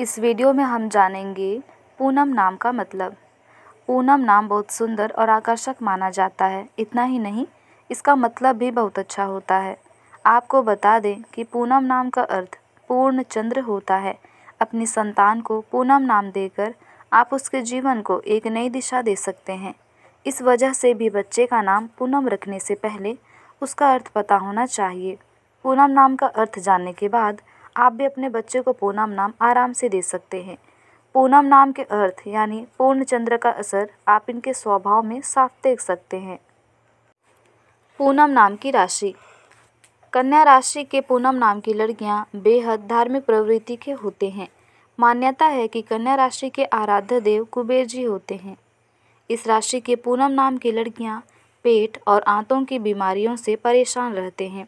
इस वीडियो में हम जानेंगे पूनम नाम का मतलब पूनम नाम बहुत सुंदर और आकर्षक माना जाता है इतना ही नहीं इसका मतलब भी बहुत अच्छा होता है आपको बता दें कि पूनम नाम का अर्थ पूर्ण चंद्र होता है अपनी संतान को पूनम नाम देकर आप उसके जीवन को एक नई दिशा दे सकते हैं इस वजह से भी बच्चे का नाम पूनम रखने से पहले उसका अर्थ पता होना चाहिए पूनम नाम का अर्थ जानने के बाद आप भी अपने बच्चे को पूनम नाम आराम से दे सकते हैं पूनम नाम के अर्थ यानी पूर्ण चंद्र का असर आप इनके स्वभाव में साफ देख सकते हैं पूनम नाम की राशि कन्या राशि के पूनम नाम की लड़कियां बेहद धार्मिक प्रवृत्ति के होते हैं मान्यता है कि कन्या राशि के आराध्य देव कुबेर जी होते हैं इस राशि के पूनम नाम की लड़कियां पेट और आंतों की बीमारियों से परेशान रहते हैं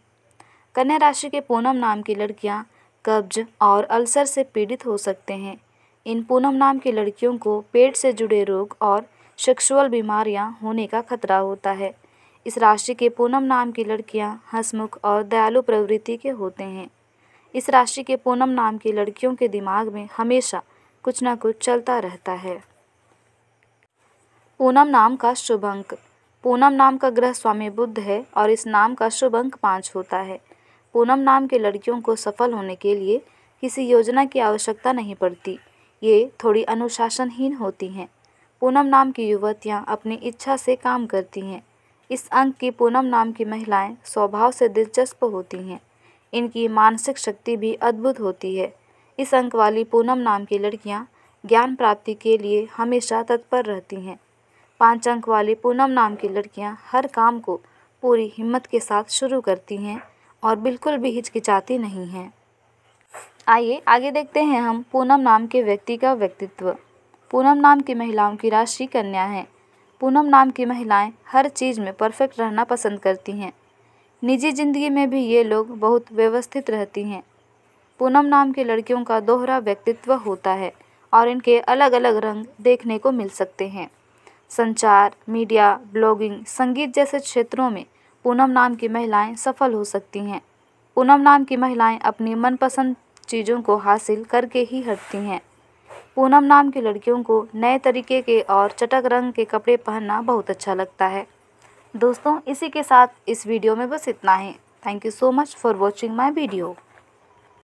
कन्या राशि के पूनम नाम की लड़कियां कब्ज और अल्सर से पीड़ित हो सकते हैं इन पूनम नाम की लड़कियों को पेट से जुड़े रोग और सेक्सुअल बीमारियां होने का खतरा होता है इस राशि के पूनम नाम की लड़कियां हंसमुख और दयालु प्रवृत्ति के होते हैं इस राशि के पूनम नाम की लड़कियों के दिमाग में हमेशा कुछ ना कुछ चलता रहता है पूनम नाम का शुभ अंक पूनम नाम का ग्रह स्वामी बुद्ध है और इस नाम का शुभ अंक पाँच होता है पूनम नाम की लड़कियों को सफल होने के लिए किसी योजना की आवश्यकता नहीं पड़ती ये थोड़ी अनुशासनहीन होती हैं पूनम नाम की युवतियाँ अपनी इच्छा से काम करती हैं इस अंक की पूनम नाम की महिलाएं स्वभाव से दिलचस्प होती हैं इनकी मानसिक शक्ति भी अद्भुत होती है इस अंक वाली पूनम नाम की लड़कियां ज्ञान प्राप्ति के लिए हमेशा तत्पर रहती हैं पांच अंक वाली पूनम नाम की लड़कियां हर काम को पूरी हिम्मत के साथ शुरू करती हैं और बिल्कुल भी हिचकिचाती नहीं हैं आइए आगे देखते हैं हम पूनम नाम के व्यक्ति का व्यक्तित्व पूनम नाम की महिलाओं की राशि कन्या है पूनम नाम की महिलाएं हर चीज़ में परफेक्ट रहना पसंद करती हैं निजी ज़िंदगी में भी ये लोग बहुत व्यवस्थित रहती हैं पूनम नाम की लड़कियों का दोहरा व्यक्तित्व होता है और इनके अलग अलग रंग देखने को मिल सकते हैं संचार मीडिया ब्लॉगिंग संगीत जैसे क्षेत्रों में पूनम नाम की महिलाएं सफल हो सकती हैं पूनम नाम की महिलाएं अपनी मनपसंद चीज़ों को हासिल करके ही हटती हैं पूनम नाम की लड़कियों को नए तरीके के और चटक रंग के कपड़े पहनना बहुत अच्छा लगता है दोस्तों इसी के साथ इस वीडियो में बस इतना ही thank you so much for watching my video